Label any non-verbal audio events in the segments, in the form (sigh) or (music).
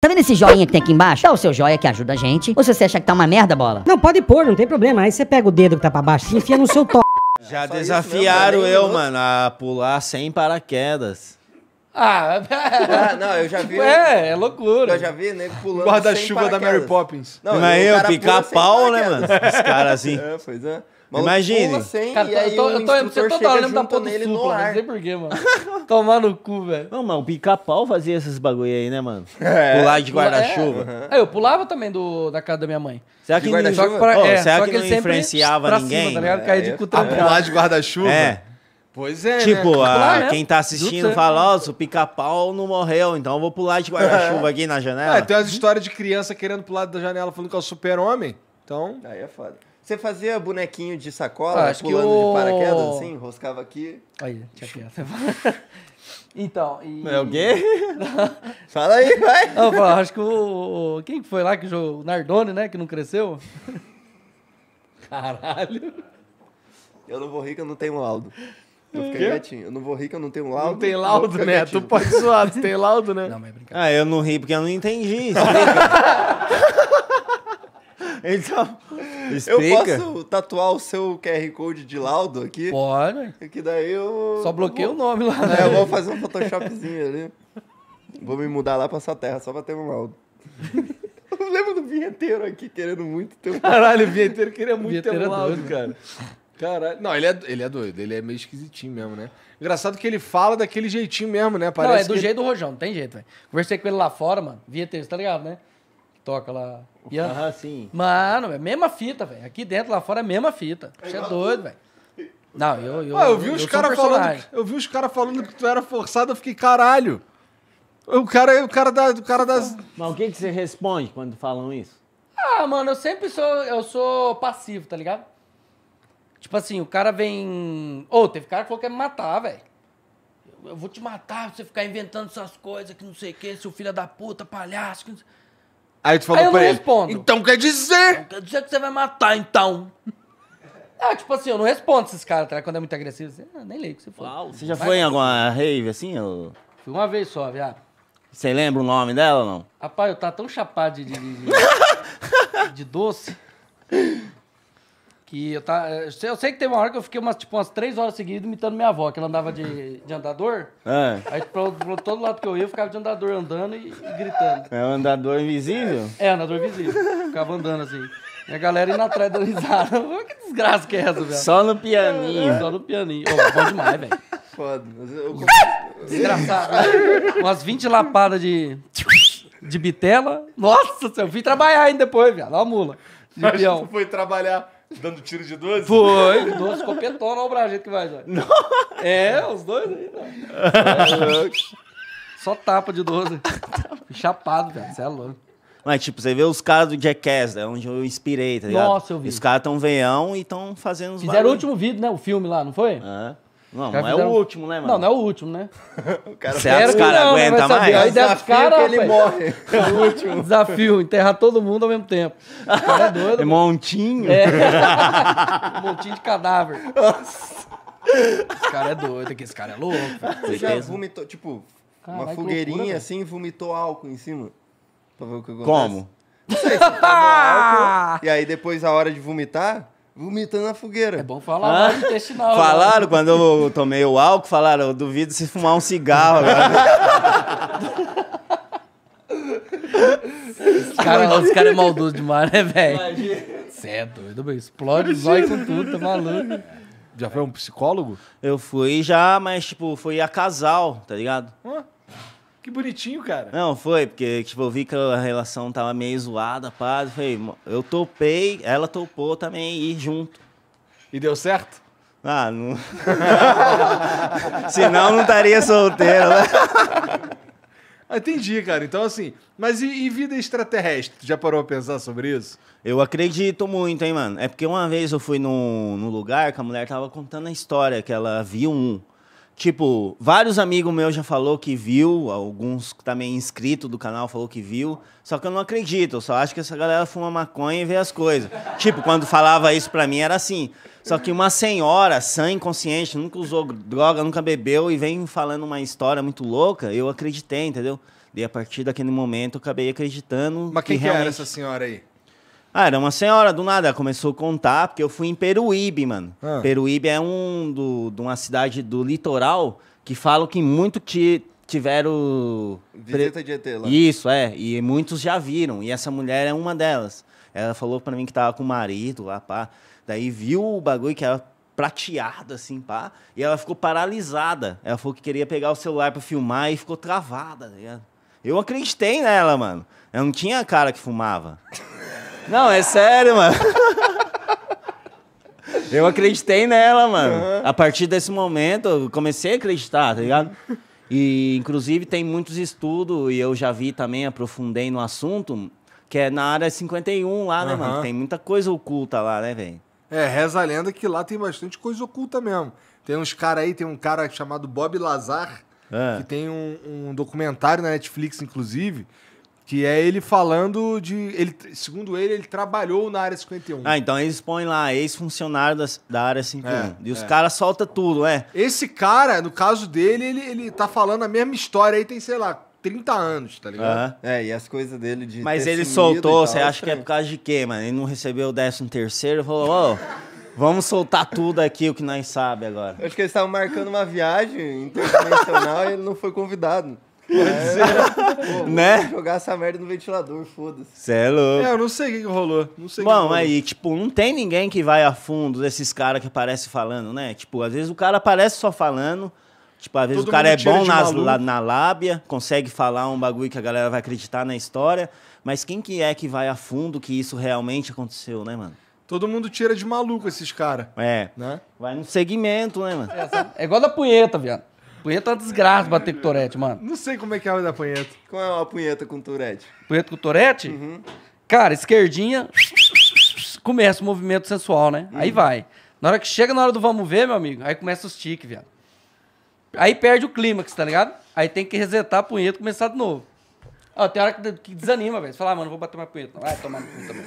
Tá vendo esse joinha que tem aqui embaixo? Dá o seu joia que ajuda a gente. Ou se você acha que tá uma merda, bola? Não, pode pôr, não tem problema. Aí você pega o dedo que tá pra baixo e enfia no seu top. (laughs) Já Só desafiaram mesmo, eu, eu mano, a pular sem paraquedas. Ah, (laughs) não, eu já vi. (laughs) É, é loucura. Eu já vi né, pulando. Guarda-chuva da Mary Poppins. Não, é eu, picar pau, né, mano? Os caras assim. É, pois é. Maluco Imagine. Assim, cara, eu tô, eu tô, você toda hora lembra da porra do Supla, não sei porquê, mano. (laughs) Tomar no cu, velho. Não, mano, o pica-pau fazia esses bagulho aí, né, mano? (laughs) É. Pular de guarda-chuva. É. Uhum. é. eu pulava também do, da casa da minha mãe. Será que, Pra, oh, é, será que, que não influenciava ninguém? Cima, tá É, de cu A pular de guarda-chuva? É. Pois é. Tipo, né? a, né? quem tá assistindo fala: Ó, o pica-pau não morreu, então eu vou pular de guarda-chuva (laughs) aqui na é, janela. É, tem umas histórias de criança querendo pular da janela falando que é o super-homem. Então. Aí é foda. Você fazia bonequinho de sacola, ah, acho pulando que o... de paraquedas, assim, roscava aqui. Aí, tinha (laughs) Então, e... Não é o quê? (laughs) Fala aí, vai. Não, pô, acho que o... Quem foi lá que jogou? O Nardone, né? Que não cresceu. (laughs) Caralho. Eu não vou rir que eu não tenho laudo. Eu fiquei quietinho. Eu não vou rir que eu não tenho laudo. Não tem laudo, né? Tu pode zoar, tu tem laudo, né? Não, mas é brincadeira. Ah, eu não ri porque eu não entendi. então... Explica. Eu posso tatuar o seu QR Code de laudo aqui? Pode. Que daí eu. Só bloqueia o nome lá. É, né? É, eu vou fazer um Photoshopzinho ali. Vou me mudar lá pra sua terra só pra ter um laudo. Eu (laughs) lembro do vinheteiro aqui querendo muito ter um. Caralho, o vinheteiro queria muito vinheteiro ter um é laudo, é doido, cara. Caralho. Não, ele é, ele é doido, ele é meio esquisitinho mesmo, né? Engraçado que ele fala daquele jeitinho mesmo, né? Parece não, é do jeito do Rojão, não tem jeito, velho. Conversei com ele lá fora, mano, vinheteiro, tá ligado, né? toca lá. E sim. Mano, é mesma fita, velho. Aqui dentro, lá fora é mesma fita. É você é doido, velho. Não, eu. Eu, Ué, eu vi eu, os caras um falando. Eu vi os cara falando que tu era forçado, eu fiquei, caralho. O cara, o cara da. O cara das... Mas o que, que você responde quando falam isso? Ah, mano, eu sempre sou. Eu sou passivo, tá ligado? Tipo assim, o cara vem. Ô, oh, teve cara que falou que ia me matar, velho. Eu vou te matar você ficar inventando essas coisas que não sei o que, seu filho da puta, palhaço. Que não sei... Aí tu falou Aí eu pra não ele. respondo. Então quer dizer. Quer dizer que você vai matar, então. (laughs) Ah, tipo assim, eu não respondo esses caras, tá? ligado? Quando é muito agressivo, Nem ah, nem que você falou. Você já Vai. foi em alguma rave assim? Ou... Fui uma vez só, viado. Você lembra o nome dela ou não? Rapaz, eu tava tão chapado de, de, de- (laughs) de doce que eu, tá, eu sei que teve uma hora que eu fiquei umas, tipo, umas três horas seguidas imitando minha avó, que ela andava de, de andador. É. Aí pra, tipo, pra, todo lado que eu ia, eu ficava de andador andando e, e gritando. É um andador invisível? É, andador invisível. Ficava andando assim. E a galera indo atrás da risada. (laughs) que desgraça que é essa, velho? Só no pianinho. Só no pianinho. Oh, bom demais, velho. Foda. Eu... (laughs) Desgraçado. Né? umas 20 lapadas de, de bitela. Nossa, eu vim trabalhar ainda depois, velho. Olha a mula. De Mas foi trabalhar Dando tiro de 12? Foi, 12 (laughs) copetona, olha o Brajento que vai, já. É, os dois aí, não. Né? (laughs) Só tapa de 12. Chapado, cara. você é louco. Mas, tipo, você vê os caras do Jackass, né, onde eu inspirei, tá ligado? Nossa, eu vi. Os caras tão veião e tão fazendo os Fizeram barulho. o último vídeo, né? O filme lá, não foi? É. Não, não fizeram... é o último, né, mano? Não, não é o último, né? (laughs) o cara Será que cara não, aguenta mais? Aí desafio cara, que ele morre. (laughs) É o último. Desafio, enterrar todo mundo ao mesmo tempo. O cara é doido. É montinho. É. um (laughs) montinho de cadáver. Nossa. Esse cara é doido, que esse cara é louco. Você já vomitou, tipo, uma fogueirinha loucura, assim, vomitou álcool em cima? Pra ver o que acontece. Como? Não sei, você álcool, e aí depois a hora de vomitar vomitando na fogueira. É bom falar ah? intestinal. Né? Falaram, né? quando eu tomei o álcool, falaram, eu duvido se fumar um cigarro. cara, os caras é maldoso demais, né, velho? Você é doido, explode Imagina. o com tudo, tá maluco. Já foi um psicólogo? Eu fui já, mas, tipo, foi a casal, tá ligado? Hã? Que bonitinho, cara. Não, foi, porque tipo, eu vi que a relação tava meio zoada, pá. Eu falei, eu topei, ela topou também ir junto. E deu certo? Ah, não. (laughs) Senão não estaria solteiro, né? Ah, entendi, cara. Então, assim, mas e, e, vida extraterrestre? já parou a pensar sobre isso? Eu acredito muito, hein, mano. É porque uma vez eu fui num, num lugar que a mulher tava contando a história, que ela viu um. Tipo, vários amigos meus já falou que viu, alguns também inscrito do canal falou que viu, só que eu não acredito, eu só acho que essa galera fuma maconha e vê as coisas. tipo, quando falava isso pra mim era assim. Só que uma senhora, sã, inconsciente, nunca usou droga, nunca bebeu e vem falando uma história muito louca, eu acreditei, entendeu? E a partir daquele momento eu acabei acreditando. Mas quem que, realmente... que era essa senhora aí? Ah, era uma senhora, do nada, ela começou a contar, porque eu fui em Peruíbe, mano. Ah. Peruíbe é um do, de uma cidade do litoral que falam que muito ti, tiveram... Visita de ET lá. Isso, é. E muitos já viram. E essa mulher é uma delas. Ela falou para mim que tava com o marido lá, pá. Daí viu o bagulho que era prateado, assim, pá. E ela ficou paralisada. Ela falou que queria pegar o celular para filmar e ficou travada, tá ligado? Eu acreditei nela, mano. Eu não tinha cara que fumava. Não, é sério, mano. Eu acreditei nela, mano. Uhum. A partir desse momento, eu comecei a acreditar, tá ligado? E, inclusive, tem muitos estudos, e eu já vi também, aprofundei no assunto, que é na área 51 lá, né, uhum. mano? Tem muita coisa oculta lá, né, velho? É, reza a lenda que lá tem bastante coisa oculta mesmo. Tem uns caras aí, tem um cara chamado Bob Lazar, é. que tem um, um documentário na Netflix, inclusive, que é ele falando de. Ele, segundo ele, ele trabalhou na área 51. Ah, então eles põem lá, ex-funcionário da, da área 51. É, e os é. caras soltam tudo, é. Esse cara, no caso dele, ele, ele tá falando a mesma história aí, tem, sei lá, 30 anos, tá ligado? Uhum. É, e as coisas dele de. Mas ele soltou, você é acha que é por causa de quê, mano? Ele não recebeu o 13 terceiro, falou, ô. Vamos soltar tudo aqui, o que nós sabe agora. Eu acho que eles estavam marcando uma viagem (laughs) internacional e ele não foi convidado. É. Pô, (laughs) né? Jogar essa merda no ventilador, foda-se. Cê é louco. É, eu não sei o que, que rolou. Não sei Bom, rolou. aí, tipo, não tem ninguém que vai a fundo desses caras que aparece falando, né? Tipo, às vezes o cara aparece só falando. Tipo, às vezes Todo o cara é bom nas, na lábia, consegue falar um bagulho que a galera vai acreditar na história. Mas quem que é que vai a fundo que isso realmente aconteceu, né, mano? Todo mundo tira de maluco esses caras. É. Né? Vai no segmento, né, mano? É, é igual da punheta, viado. Punheta é uma desgraça bater com Torete, mano. Não sei como é que é a da punheta. Qual é uma punheta com Torete? Punheta com Torete? Uhum. Cara, esquerdinha, começa o movimento sensual, né? Uhum. Aí vai. Na hora que chega na hora do vamos ver, meu amigo, aí começa os tiques, viado. Aí perde o clímax, tá ligado? Aí tem que resetar a punheta e começar de novo. Ó, tem hora que, que desanima, velho. Você fala, ah, mano, vou bater mais punheta. Vai tomar no cu também.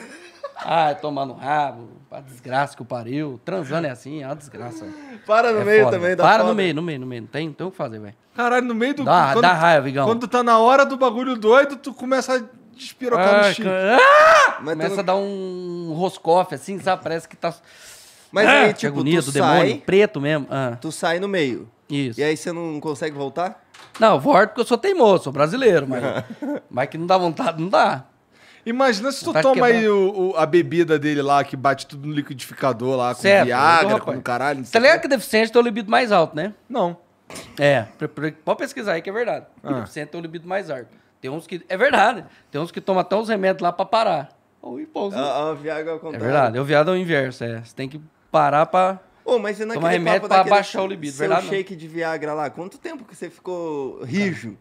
Ah, é tomando rabo, a desgraça que o pariu. Transando é assim, é uma desgraça. Para no é meio foda. também, dá Para foda. no meio, no meio, no meio. Não tem, tem o que fazer, velho. Caralho, no meio do. Dá, quando, dá raiva, Vigão. Quando tá na hora do bagulho doido, tu começa a despirocar o no Ah! Começa a dar um roscoff assim, sabe? Parece que tá. Mas ah, aí, tipo, agonia, tu sai, demônio, preto mesmo. Ah. Tu sai no meio. Isso. E aí você não consegue voltar? Não, volto porque eu sou teimoso, sou brasileiro, mas, (laughs) mas que não dá vontade, não dá. Imagina se tu tá toma quebrar. aí o, o- a bebida dele lá, que bate tudo no liquidificador lá, com Certo, Viagra, então, com o caralho. não lembra é que deficiente tem o libido mais alto, né? Não. É, pode pesquisar aí que é verdade. Ah. Deficiente tem o libido mais alto. Tem uns que. É verdade. Tem uns que tomam até os remédios lá pra parar. Ou impulso. Ah, né? A, ah, Viagra é É contrário. verdade. Eu Viagra é o inverso. É. Você tem que parar pra. Ô, mas e naquele é remédio papo pra baixar o libido, seu verdade, seu shake de Viagra lá, quanto tempo que você ficou rijo?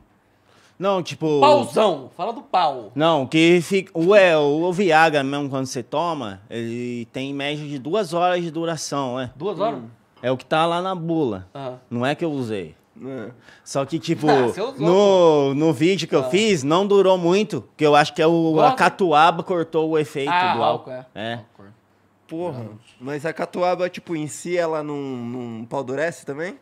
Não, tipo. Pauzão, fala do pau. Não, que fica. Ué, o Viagra mesmo, quando você toma, ele tem em média de duas horas de duração, né? Duas horas? Hum. É o que tá lá na bula. Aham. Não é que eu usei. É. Só que, tipo, Ah, (laughs) você usou, no, no vídeo que eu ah. fiz, não durou muito, que eu acho que é o, a catuaba cortou o efeito Ah, do álcool. álcool, é. É. Porra. Mas a catuaba, tipo, em si, ela não, não palmurece também?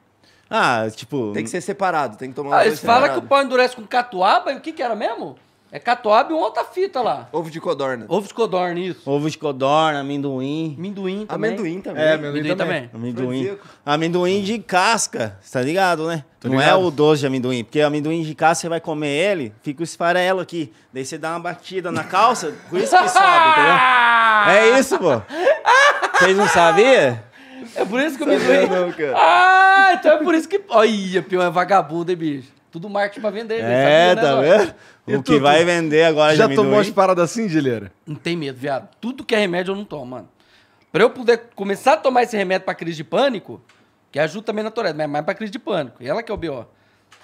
Ah, tipo. Tem que ser separado, tem que tomar ah, Eles falam que o pão endurece com catuaba e o que, que era mesmo? É catuaba e uma outra fita lá. Ovo de codorna. Ovo de codorna, isso. Ovo de codorna, amendoim. Amendoim também. Amendoim também. É, amendoim, amendoim também. Amendoim. Amendoim de casca, tá ligado, né? Tô não é ligado. é o doce de amendoim, porque amendoim de casca você vai comer ele, fica o esfarelo aqui. Daí você dá uma batida na calça, por isso que sobe, entendeu? (laughs) É isso, pô. Vocês não sabiam? É por isso que o amendoim... Não, cara. Ah! É, então é por isso que. Olha, pior é vagabundo, hein, bicho? Tudo marketing pra vender. É, sabia, é tá né, vendo? O e que vai vender agora já diminui. tomou as paradas assim, Gileira? Não tem medo, viado. Tudo que é remédio eu não tomo, mano. Pra eu poder começar a tomar esse remédio pra crise de pânico, que é ajuda também na Tourette, mas mais pra crise de pânico. E ela que é o B.O.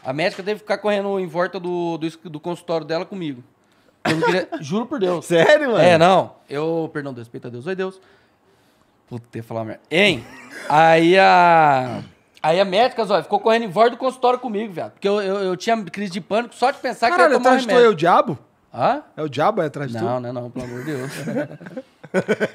A médica teve que ficar correndo em volta do, do, do consultório dela comigo. Queria... (laughs) Juro por Deus. Sério, mano? É, não. Eu, perdão, Deus, respeito a Deus. Oi, Deus. Puta, ia falar merda. Hein? Aí a. Aí a médica, ó, ficou correndo em volta do consultório comigo, viado. Porque eu, eu, eu tinha crise de pânico só de pensar Caralho, que era. ia tomar atrás remédio. é o diabo? Hã? É o diabo aí é atrás de tu? Não, não, é não, pelo amor de Deus. (laughs)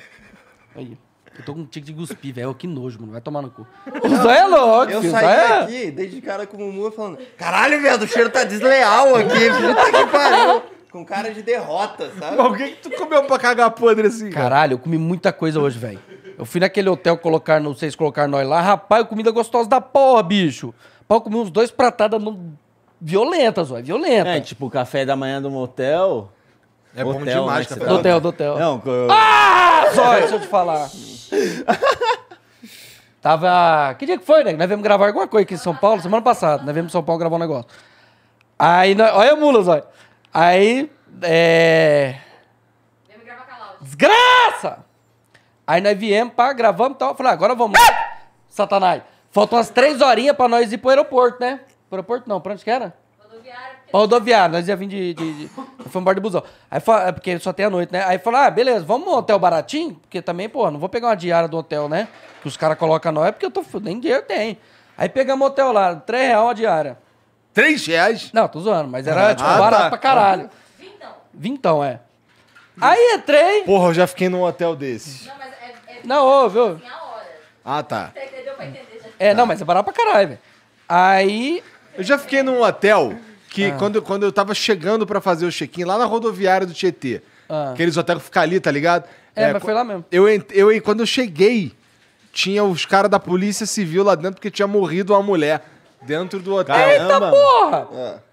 aí. Eu tô com um tique de guspi, velho. Que nojo, mano. Vai tomar no cu. (laughs) O Zé é louco, Eu filho, saí Zóia... É- daqui, desde cara com o Mumu falando: Caralho, velho, o cheiro tá desleal aqui. (laughs) Puta que pariu. Com cara de derrota, sabe? Mas o que, que tu comeu pra cagar podre assim? Cara? Caralho, eu comi muita coisa hoje, velho. Eu fui naquele hotel colocar, não sei se colocar nós lá. Rapaz, comida gostosa da porra, bicho. Pau comi uns dois pratadas no... violentas, ó, violenta. É, tipo, o café da manhã do motel. É hotel, bom demais, né, café Do hotel, do hotel. Não, eu... Ah! Só, deixa eu te falar. Tava. Que dia que foi, né? Nós viemos gravar alguma coisa aqui em São Paulo, semana passada. Nós viemos em São Paulo gravar um negócio. Aí. Nós... Olha a mula, Zóio. Aí. É. Desgraça! Aí nós viemos, pá, gravamos e tal. Falei, ah, agora vamos. Ah! Satanás. Faltam umas três horinhas pra nós ir pro aeroporto, né? Pro aeroporto não, pra onde que era? Rodoviária. Pra rodoviária, nós ia vir de. de, de... Foi de busão. Aí fala, é porque só tem a noite, né? Aí falou, ah, beleza, vamos no hotel baratinho? Porque também, pô, não vou pegar uma diária do hotel, né? Que os caras colocam nós, é porque eu tô. Nem dinheiro tem. Aí pegamos o hotel lá, três reais a diária. Três reais? Não, tô zoando, mas era ah, tipo, tá. barato pra caralho. Vintão. Vintão, é. Aí entrei. Porra, eu já fiquei num hotel desse. Não, mas não, assim, ouve, ouve. Ah, tá. Você tá entendeu pra entender É, não, mas é barato pra caralho, velho. Aí. Eu já fiquei num hotel que ah. quando, quando eu tava chegando pra fazer o check-in lá na rodoviária do Tietê. Ah. Aqueles hotéis que ficam ali, tá ligado? É, é mas foi lá mesmo. Eu, eu, quando eu cheguei, tinha os caras da polícia civil lá dentro porque tinha morrido uma mulher dentro do hotel. Caramba. Eita porra! É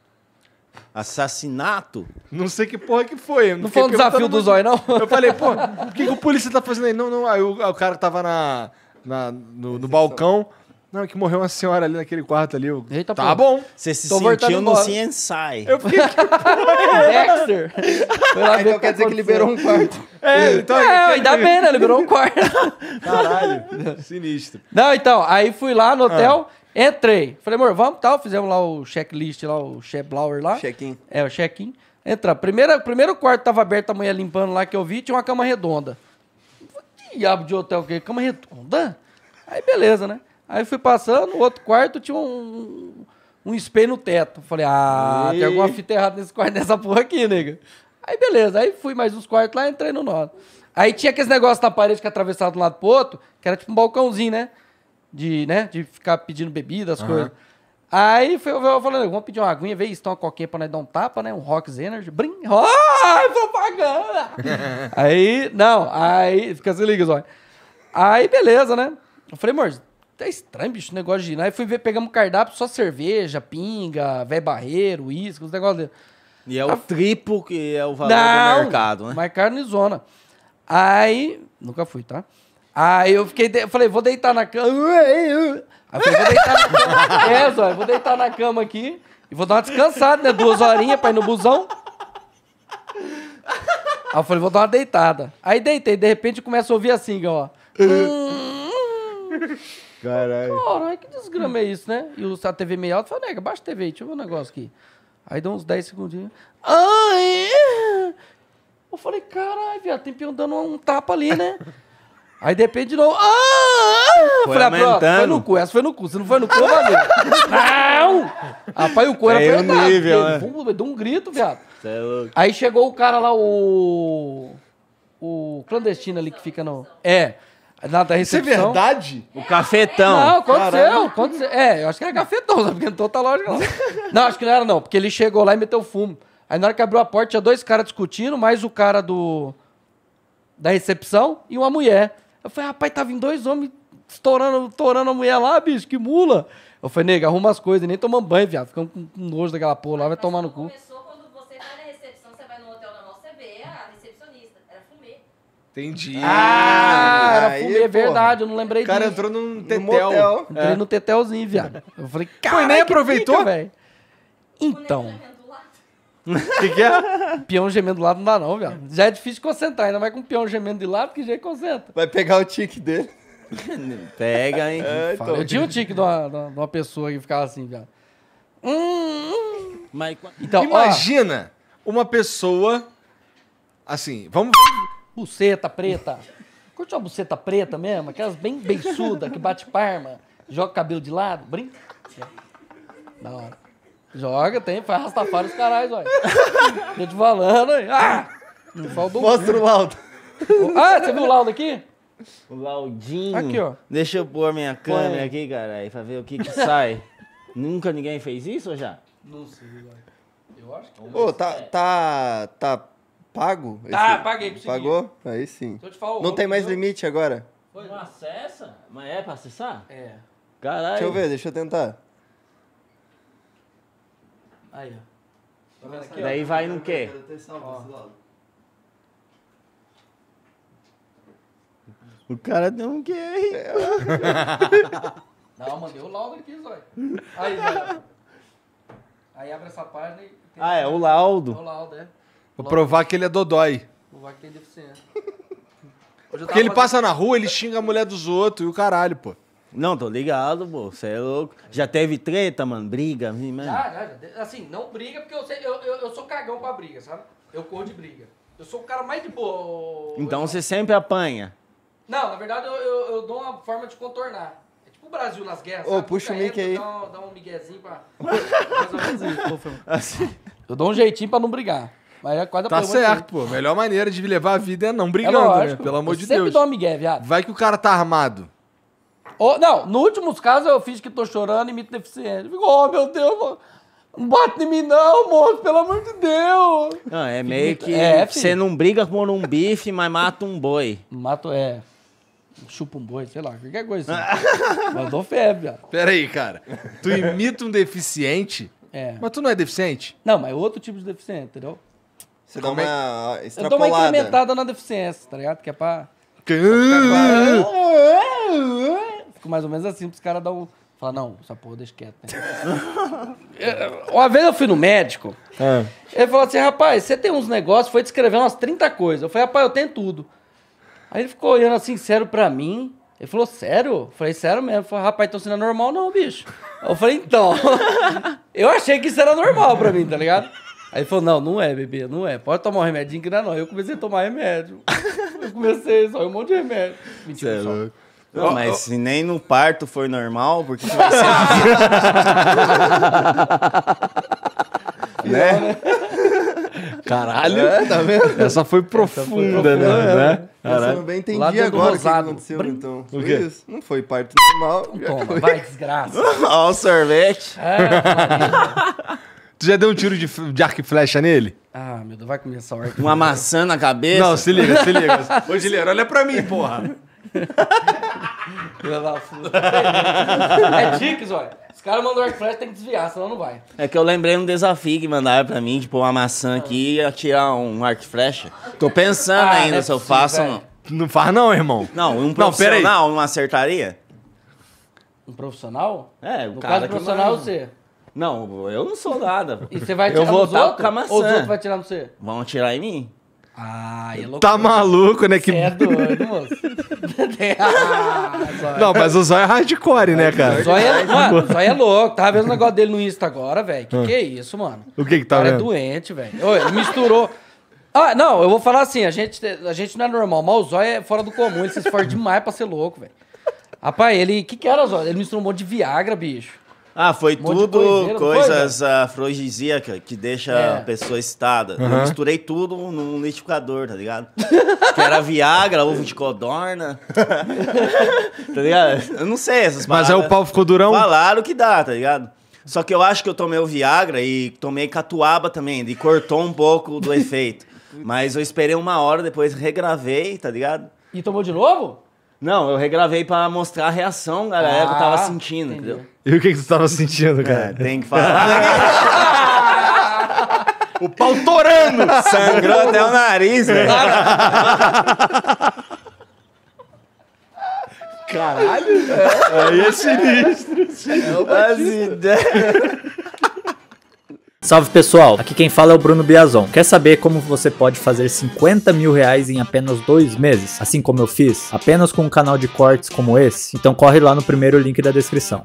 assassinato. Não sei que porra que foi. Não, foi um desafio do Zóio, não? Eu falei, pô, o que, que, o polícia tá fazendo aí? Não, não. Aí o, o cara tava na, na no, no balcão. Não, é que morreu uma senhora ali naquele quarto ali. Eita, tá pô. bom. Você se Tô sentiu no CSI. Eu fiquei... Dexter. Foi lá ah, então quer dizer que liberou um quarto. É, é então... É, ainda bem, né? Liberou um quarto. Caralho. Sinistro. Não, então, aí fui lá no ah. hotel... Ah. Entrei. Falei, amor, vamos tal. Fizemos lá o checklist, lá, o Sheblauer lá. Check-in. É, o check-in. Entra. Primeira, primeiro quarto tava aberto, a mulher limpando lá que eu vi, tinha uma cama redonda. Que diabo de hotel que é? Cama redonda? Aí beleza, né? Aí fui passando, no outro quarto tinha um, um espelho no teto. Falei, ah, e... tem alguma fita errada nesse quarto, nessa porra aqui, nega. Aí beleza, aí fui mais uns quartos lá, entrei no nó. Aí tinha aqueles negócios na parede que é atravessava de um lado pro outro, que era tipo um balcãozinho, né? de, né, de ficar pedindo bebida, as uhum. coisas. Aí foi, eu, eu falei, vamos pedir uma aguinha, se estão uma coquinha pra nós dar um tapa, né? Um Rocks Energy. Brim! Ai, oh, propaganda! (laughs) aí, não, aí, fica se liga só. Aí, beleza, né? Eu falei, amor, tá estranho, bicho, o negócio de ir. Aí fui ver, pegamos cardápio, só cerveja, pinga, velho barreiro, uísque, os negócios dele. E é o a... triplo que é o valor não, do mercado, né? Mais carne zona. Aí, nunca fui, tá? Aí eu fiquei, eu falei, vou deitar na cama. Aí eu falei, vou deitar na cama. (laughs) É, Zóia, vou deitar na cama aqui e vou dar uma descansada, né? Duas horinhas pra ir no busão. Aí eu falei, vou dar uma deitada. Aí deitei, de repente começa a ouvir assim, ó. Caralho. Caralho, que desgrama é isso, né? E o, a TV meio alta, falei, nega, baixa a TV deixa eu ver um negócio aqui. Aí deu uns 10 segundinhos. Ai! Eu falei, caralho, viado, tem peão dando um tapa ali, né? Aí depende de novo. Ah! Foi falei, Ah, foi no cu. Essa foi no cu. Você não foi no cu, eu não! Rapaz, o cu era pra apertado. Nível, né? Deu um grito, viado. é louco. Aí chegou o cara lá, o... O clandestino ali que fica no... É. Na, da recepção. Isso é verdade? O cafetão. Não, aconteceu. aconteceu. É, eu acho que era cafetão, sabe? Porque não tô tá lógica lá. não, acho que não era não. Porque ele chegou lá e meteu fumo. Aí na hora que abriu a porta, tinha dois caras discutindo, mais o cara do... Da recepção e uma mulher. Eu falei, rapaz, tava em dois homens estourando, estourando a mulher lá, bicho, que mula. Eu falei, nega, arruma as coisas, nem tomando banho, viado. Ficamos com nojo daquela porra lá, vai tomar no cu. Começou quando você tá na recepção, você vai no hotel a recepcionista. Era fumê. Entendi. Ah, era fumê, é verdade, eu não lembrei disso. O cara entrou num tetel. Entrei é. no tetelzinho, viado. Eu falei, cara. Foi nem aproveitou? velho. Então. O (laughs) que, que é? peão gemendo do lado não dá, não, velho. Já é difícil concentrar, ainda mais com o peão gemendo de lado, que já concentra. Vai pegar o tique dele. (laughs) Pega, hein? É, então. Eu tinha o tique de uma, de uma pessoa que ficava assim, velho. Hum, hum. então, Imagina ó, uma pessoa assim, vamos. Buceta preta. Curte uma buceta preta mesmo? Aquelas bem beiçudas que bate parma, joga o cabelo de lado, brinca. Da hora. Joga, tem, faz Rastafari os caras, olha. Tô te falando aí. Ah! Faltou Mostra o laudo. Ah, você viu o laudo aqui? O laudinho. Aqui, ó. Deixa eu pôr minha câmera aqui, cara, pra ver o que que sai. (laughs) Nunca ninguém fez isso ou já? Não sei, velho. Eu acho que Ô, tá, é. tá, tá pago? Tá, esse... paguei. Consegui. Pagou? Aí sim. Falar, Não tem mais limite agora? Foi. Não acessa? Mas é pra acessar? É. Caralho. Deixa eu ver, deixa eu tentar. Aí, ó. Tá aqui, Daí ó, vai no quê? O cara tem um QR. (laughs) Não, mandei o laudo aqui, Zóio. Aí, ó. Aí abre essa página e. Ah, é, o laudo. É o laudo, é. Vou laudo. provar que ele é dodói. Provar que tem é deficiente. (laughs) Porque ele fazendo... passa na rua, ele xinga a mulher dos outros e o caralho, pô. Não, tô ligado, pô. Você é louco. Já teve treta, mano? Briga, assim, mano. Já, já, já. Assim, não briga, porque eu, sei, eu, eu, eu, sou cagão pra briga, sabe? Eu corro de briga. Eu sou o cara mais de boa. Então você sempre apanha? Não, na verdade eu, eu, eu, dou uma forma de contornar. É tipo o Brasil nas guerras. Ô, oh, puxa o mic aí. Dá um, miguezinho pra. (laughs) assim. Eu dou um jeitinho pra não brigar. Mas é quase a Tá certo, pô. Melhor maneira de levar a vida é não é brigando, é lógico, né? Pelo amor de sempre Deus. Sempre dou um migué, viado. Vai que o cara tá armado. Ou, não, no último caso eu fiz que tô chorando e imito deficiente. Fico, oh meu Deus, não bate em mim não, moço, pelo amor de Deus. Não, é meio que é, você não briga por um bife, mas mata um boi. Mato, é. Chupa um boi, sei lá, qualquer coisa. Assim. (laughs) dou febre, ó. aí cara. Tu imita um deficiente? É. Mas tu não é deficiente? Não, mas é outro tipo de deficiente, entendeu? Você Como dá uma é Eu dou uma incrementada na deficiência, tá ligado? Que é pra... pra... Ah! Ah! mais ou menos assim, os caras dão. Um... Fala, não, essa porra deixa quieto. Né? (laughs) uma vez eu fui no médico, é. ele falou assim: rapaz, você tem uns negócios, foi descrever umas 30 coisas. Eu falei, rapaz, eu tenho tudo. Aí ele ficou olhando assim, sério pra mim. Ele falou, sério? Eu falei, sério mesmo. Ele falou, rapaz, então isso não é normal, não, bicho. Eu falei, então. (laughs) eu achei que isso era normal pra mim, tá ligado? Aí ele falou, não, não é, bebê, não é. Pode tomar um remedinho que não é, não. Eu comecei a tomar remédio. Eu comecei só um monte de remédio. Mentira, Cê é mas oh, se nem no parto foi normal, porque que vai ser. né? Caralho! É, tá vendo? Essa foi profunda, Essa foi profunda né? É, né? né? Eu bem entendi agora o que aconteceu, então. O quê? Isso? Não foi parto normal. Toma, vai, (laughs) desgraça. Olha (laughs) o sorvete. É, tu já deu um tiro de, de arco e flecha nele? Ah, meu Deus, vai começar o arco. Uma maçã na cabeça? Não, se liga, se liga. (laughs) Ô, Gileiro, olha pra mim, porra. É dicas, olha. Os caras mandam arco tem que desviar, senão não vai. É que eu lembrei um desafio que mandaram pra mim, tipo, uma maçã aqui e atirar um arco flecha. Tô pensando Ah, ainda é se eu faço um... não. faz não, irmão. Não, um profissional não acertaria? Um profissional? É, o No cara caso, que profissional é você. Não, eu não sou nada. E você vai tirar o outro? tá com a maçã. Ou os outros vai tirar no você? Vão atirar em mim. Ah, é louco. Tá né? maluco, né? Que... é doido, (laughs) moço. ah, não, mas o Zóio é hardcore, né, cara? O Zóio é, é louco. Tava vendo o negócio dele no Insta agora, velho. Que ah. que é isso, mano? O que que tá vendo? O cara é vendo? é doente, velho. Ele misturou... Ah, não, eu vou falar assim, a gente, a gente não é normal, mas o Zóio é fora do comum, ele se esforça demais pra ser louco, velho. Rapaz, ele... O que que era, Zóio? Ele misturou um monte de Viagra, bicho. Ah, foi um tudo coisas ah, afrodisíacas que deixa é. a pessoa excitada. Uhum. Eu misturei tudo num liquidificador, tá ligado? (laughs) que era Viagra, ovo de codorna. (laughs) tá ligado? Eu não sei essas palavras. Mas é o pau ficou durão? Falaram que dá, tá ligado? Só que eu acho que eu tomei o Viagra e tomei catuaba também, e cortou um pouco do efeito. (laughs) Mas eu esperei uma hora, depois regravei, tá ligado? E tomou de novo? Não, eu regravei pra mostrar a reação, galera, ah, que eu tava ah, sentindo, entendi. entendeu? E o que, que você tava sentindo, é, cara? É, tem que falar. (laughs) o pau torando! Sangrou até o nariz, velho. Caralho! Aí é sinistro. É As ideias. Salve pessoal, aqui quem fala é o Bruno Biazon. Quer saber como você pode fazer 50 mil reais em apenas dois meses, assim como eu fiz, apenas com um canal de cortes como esse? Então corre lá no primeiro link da descrição.